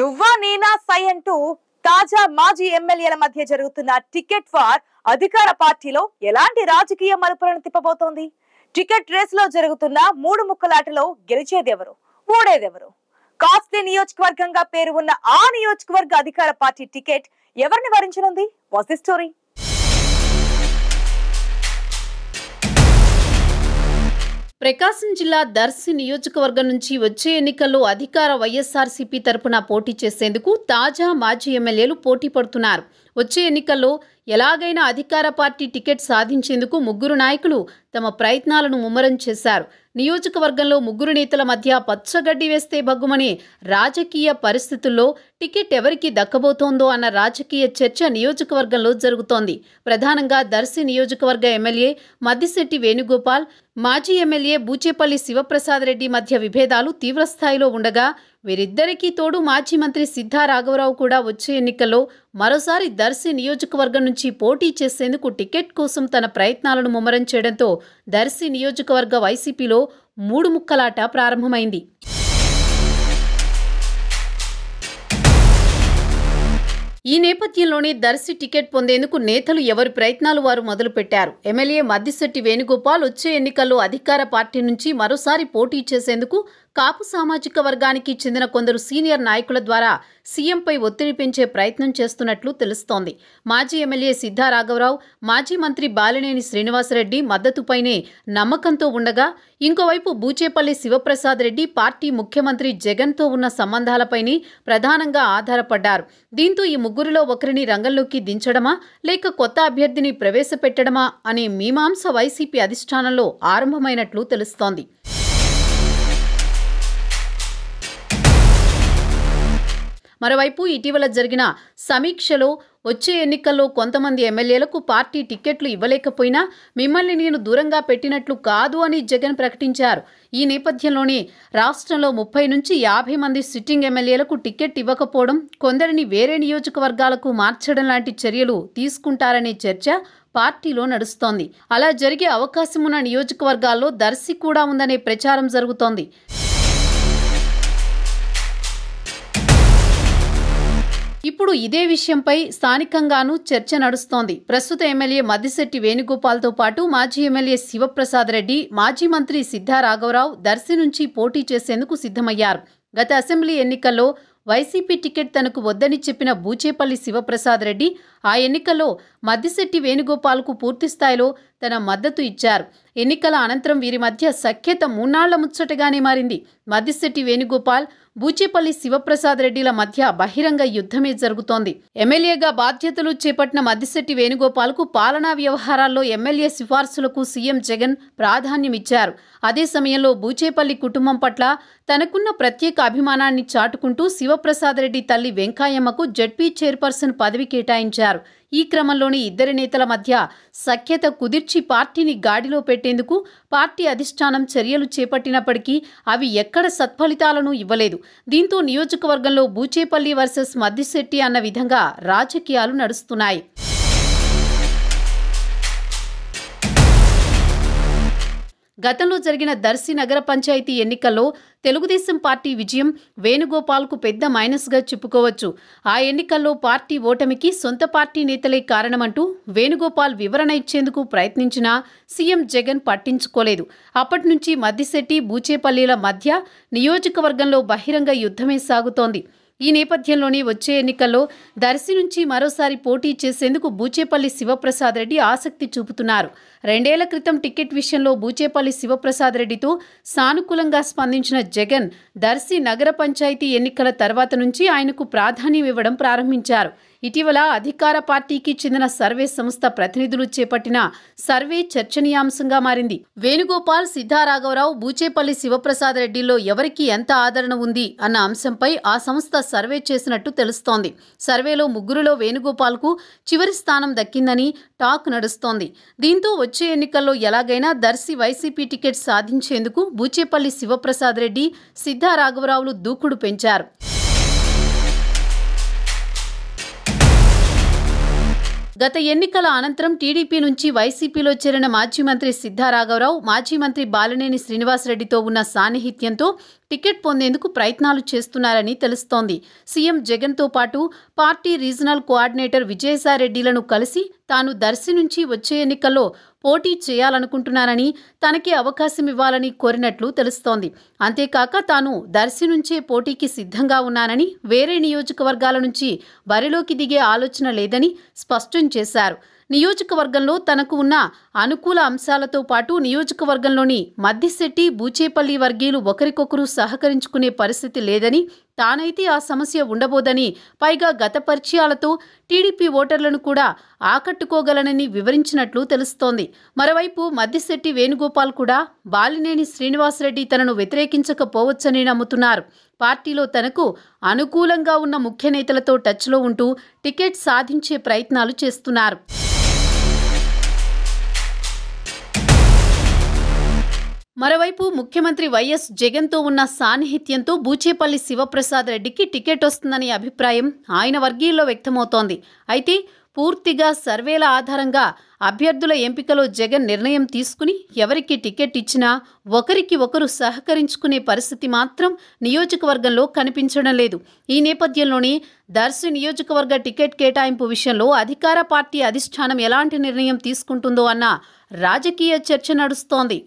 నువ్వా నేనా సై అంటూ తాజా మాజీ ఎమ్మెల్యేల మధ్య జరుగుతున్న టికెట్ వార్ అధికార పార్టీలో ఎలాంటి రాజకీయ మలుపులను తిప్పబోతోంది టికెట్ రేస్ లో జరుగుతున్న మూడు ముక్కలాటలో గెలిచేదెవరు ఓడేదెవరు కాస్ట్లీ నియోజకవర్గంగా పేరు ఉన్న ఆ నియోజకవర్గ అధికార పార్టీ టికెట్ ఎవరిని వరించనుంది వాస్ ది స్టోరీ ప్రకాశం జిల్లా దర్శి నియోజకవర్గం నుంచి వచ్చే ఎన్నికల్లో అధికార వైఎస్ఆర్సీపీ తరపున పోటీ చేసేందుకు తాజా మాజీ ఎమ్మెల్యేలు పోటీ పడుతున్నారు వచ్చే ఎన్నికల్లో ఎలాగైనా అధికార పార్టీ టికెట్ సాధించేందుకు ముగ్గురు నాయకులు తమ ప్రయత్నాలను ముమ్మరం చేశారు నియోజకవర్గంలో ముగ్గురు నేతల మధ్య పచ్చగడ్డి వేస్తే భగ్గుమని రాజకీయ పరిస్థితుల్లో టికెట్ ఎవరికి దక్కబోతోందో అన్న రాజకీయ చర్చ నియోజకవర్గంలో జరుగుతోంది ప్రధానంగా దర్శి నియోజకవర్గ ఎమ్మెల్యే మద్దిశెట్టి వేణుగోపాల్ మాజీ ఎమ్మెల్యే బూచేపల్లి శివప్రసాద్ రెడ్డి మధ్య విభేదాలు తీవ్రస్థాయిలో ఉండగా వీరిద్దరికీ తోడు మాజీ మంత్రి సిద్ధా రాఘవరావు కూడా వచ్చే ఎన్నికల్లో మరోసారి దర్శి నియోజకవర్గం నుంచి పోటీ చేసేందుకు టికెట్ కోసం తన ప్రయత్నాలను ముమ్మరం చేయడంతో దర్శి నియోజకవర్గ వైసీపీలో మూడు ముక్కలాట ప్రారంభమైంది ఈ నేపథ్యంలోనే దర్శి టికెట్ పొందేందుకు నేతలు ఎవరి ప్రయత్నాలు వారు మొదలుపెట్టారు ఎమ్మెల్యే మద్దిశెట్టి వేణుగోపాల్ వచ్చే ఎన్నికల్లో అధికార పార్టీ నుంచి మరోసారి పోటీ చేసేందుకు కాపు సామాజిక వర్గానికి చెందిన కొందరు సీనియర్ నాయకుల ద్వారా సీఎంపై ఒత్తిడి పెంచే ప్రయత్నం చేస్తున్నట్లు తెలుస్తోంది మాజీ ఎమ్మెల్యే సిద్ధారాఘవరావు మాజీ మంత్రి బాలినేని శ్రీనివాసరెడ్డి మద్దతుపైనే నమ్మకంతో ఉండగా ఇంకోవైపు బూచేపల్లి శివప్రసాద్ రెడ్డి పార్టీ ముఖ్యమంత్రి జగన్తో ఉన్న సంబంధాలపైనే ప్రధానంగా ఆధారపడ్డారు దీంతో ఈ ముగ్గురిలో ఒకరిని రంగంలోకి దించడమా లేక కొత్త అభ్యర్థిని ప్రవేశపెట్టడమా అనే మీమాంస వైసీపీ అధిష్టానంలో ఆరంభమైనట్లు తెలుస్తోంది మరోవైపు ఇటీవల జరిగిన సమీక్షలో వచ్చే ఎన్నికల్లో కొంతమంది ఎమ్మెల్యేలకు పార్టీ టిక్కెట్లు ఇవ్వలేకపోయినా మిమ్మల్ని నేను దూరంగా పెట్టినట్లు కాదు అని జగన్ ప్రకటించారు ఈ నేపథ్యంలోనే రాష్ట్రంలో ముప్పై నుంచి యాభై మంది సిట్టింగ్ ఎమ్మెల్యేలకు టిక్కెట్ ఇవ్వకపోవడం కొందరిని వేరే నియోజకవర్గాలకు మార్చడం లాంటి చర్యలు తీసుకుంటారనే చర్చ పార్టీలో నడుస్తోంది అలా జరిగే అవకాశమున్న నియోజకవర్గాల్లో దర్శి కూడా ఉందనే ప్రచారం జరుగుతోంది ఇప్పుడు ఇదే విషయంపై స్థానికంగానూ చర్చ నడుస్తోంది ప్రస్తుత ఎమ్మెల్యే మద్దిశెట్టి వేణుగోపాల్తో పాటు మాజీ ఎమ్మెల్యే శివప్రసాద్ రెడ్డి మాజీ మంత్రి సిద్ధా రాఘవరావు దర్శి నుంచి పోటీ చేసేందుకు సిద్ధమయ్యారు గత అసెంబ్లీ ఎన్నికల్లో వైసీపీ టికెట్ తనకు వద్దని చెప్పిన బూచేపల్లి శివప్రసాద్ రెడ్డి ఆ ఎన్నికల్లో మద్దిశెట్టి వేణుగోపాల్కు పూర్తిస్థాయిలో తన మద్దతు ఇచ్చారు ఎన్నికల అనంతరం వీరి మధ్య సఖ్యత మూన్నాళ్ల ముచ్చటగానే మారింది మద్దిశెట్టి వేణుగోపాల్ బూచిపల్లి శివప్రసాద్ రెడ్డిల మధ్య బహిరంగ యుద్ధమే జరుగుతోంది ఎమ్మెల్యేగా బాధ్యతలు చేపట్టిన మద్దిశెట్టి వేణుగోపాల్కు పాలనా వ్యవహారాల్లో ఎమ్మెల్యే సిఫార్సులకు సీఎం జగన్ ప్రాధాన్యమిచ్చారు అదే సమయంలో బూచేపల్లి కుటుంబం పట్ల తనకున్న ప్రత్యేక అభిమానాన్ని చాటుకుంటూ శివప్రసాద్ రెడ్డి తల్లి వెంకాయమ్మకు జడ్పీ చైర్పర్సన్ పదవి కేటాయించారు ఈ క్రమంలోనే ఇద్దరి నేతల మధ్య సఖ్యత కుదిర్చి పార్టీని గాడిలో పెట్టేందుకు పార్టీ అధిష్టానం చర్యలు చేపట్టినప్పటికీ అవి ఎక్కడ సత్ఫలితాలను ఇవ్వలేదు దీంతో నియోజకవర్గంలో బూచేపల్లి వర్సెస్ మద్దిశెట్టి అన్న విధంగా రాజకీయాలు నడుస్తున్నాయి గతంలో జరిగిన దర్శి నగర పంచాయతీ ఎన్నికల్లో తెలుగుదేశం పార్టీ విజయం వేణుగోపాల్కు పెద్ద మైనస్గా చెప్పుకోవచ్చు ఆ ఎన్నికల్లో పార్టీ ఓటమికి సొంత పార్టీ నేతలే కారణమంటూ వేణుగోపాల్ వివరణ ఇచ్చేందుకు ప్రయత్నించినా సీఎం జగన్ పట్టించుకోలేదు అప్పటి నుంచి మద్దిశెట్టి బూచేపల్లిల మధ్య నియోజకవర్గంలో బహిరంగ యుద్ధమే సాగుతోంది ఈ నేపథ్యంలోనే వచ్చే ఎన్నికల్లో దర్శి నుంచి మరోసారి పోటీ చేసేందుకు బూచేపల్లి శివప్రసాద్ రెడ్డి ఆసక్తి చూపుతున్నారు రెండేళ్ల క్రితం టికెట్ విషయంలో బూచేపల్లి శివప్రసాద్ రెడ్డితో సానుకూలంగా స్పందించిన జగన్ దర్శి నగర పంచాయతీ ఎన్నికల తర్వాత నుంచి ఆయనకు ప్రాధాన్యం ఇవ్వడం ప్రారంభించారు ఇటీవల అధికార పార్టీకి చెందిన సర్వే సంస్థ ప్రతినిధులు చేపట్టిన సర్వే చర్చనీయాంశంగా మారింది వేణుగోపాల్ సిద్ధారాఘవరావు బూచేపల్లి శివప్రసాద్ రెడ్డిలో ఎవరికి ఎంత ఆదరణ ఉంది అన్న అంశంపై ఆ సంస్థ సర్వే చేసినట్టు తెలుస్తోంది సర్వేలో ముగ్గురులో వేణుగోపాల్కు చివరి స్థానం దక్కిందని టాక్ నడుస్తోంది దీంతో వచ్చే ఎన్నికల్లో ఎలాగైనా దర్శి వైసీపీ టికెట్ సాధించేందుకు బూచేపల్లి శివప్రసాద్ రెడ్డి సిద్ధారాఘవరావులు దూకుడు పెంచారు గత ఎన్నికల అనంతరం టీడీపీ నుంచి వైసీపీలో చేరిన మాజీ మంత్రి సిద్ధారాఘవరావు మాజీ మంత్రి బాలినేని శ్రీనివాసరెడ్డితో ఉన్న సాన్నిహిత్యంతో టికెట్ పొందేందుకు ప్రయత్నాలు చేస్తున్నారని తెలుస్తోంది సీఎం జగన్తో పాటు పార్టీ రీజనల్ కోఆర్డినేటర్ విజయసాయిరెడ్డిలను కలిసి తాను దర్శి నుంచి వచ్చే ఎన్నికల్లో పోటీ చేయాలనుకుంటున్నానని తనకి అవకాశం ఇవ్వాలని కోరినట్లు తెలుస్తోంది అంతేకాక తాను దర్శి నుంచే పోటీకి సిద్ధంగా ఉన్నానని వేరే నియోజకవర్గాల నుంచి బరిలోకి దిగే ఆలోచన లేదని స్పష్టం చేశారు నియోజకవర్గంలో తనకు ఉన్న అనుకూల అంశాలతో పాటు నియోజకవర్గంలోని మద్దిశెట్టి బూచేపల్లి వర్గీయులు ఒకరికొకరు సహకరించుకునే పరిస్థితి లేదని తానైతే ఆ సమస్య ఉండబోదని పైగా గత పరిచయాలతో టీడీపీ ఓటర్లను కూడా ఆకట్టుకోగలనని వివరించినట్లు తెలుస్తోంది మరోవైపు మద్దిశెట్టి వేణుగోపాల్ కూడా బాలినేని శ్రీనివాసరెడ్డి తనను వ్యతిరేకించకపోవచ్చని నమ్ముతున్నారు పార్టీలో తనకు అనుకూలంగా ఉన్న ముఖ్య నేతలతో టచ్లో ఉంటూ టికెట్ సాధించే ప్రయత్నాలు చేస్తున్నారు మరోవైపు ముఖ్యమంత్రి వైఎస్ జగన్తో ఉన్న సాన్నిహిత్యంతో బూచేపల్లి శివప్రసాద్ రెడ్డికి టికెట్ వస్తుందనే అభిప్రాయం ఆయన వర్గీయుల్లో వ్యక్తమవుతోంది అయితే పూర్తిగా సర్వేల ఆధారంగా అభ్యర్థుల ఎంపికలో జగన్ నిర్ణయం తీసుకుని ఎవరికి టికెట్ ఇచ్చినా ఒకరికి ఒకరు సహకరించుకునే పరిస్థితి మాత్రం నియోజకవర్గంలో కనిపించడం లేదు ఈ నేపథ్యంలోనే దర్శి నియోజకవర్గ టికెట్ కేటాయింపు విషయంలో అధికార పార్టీ అధిష్టానం ఎలాంటి నిర్ణయం తీసుకుంటుందో అన్న రాజకీయ చర్చ నడుస్తోంది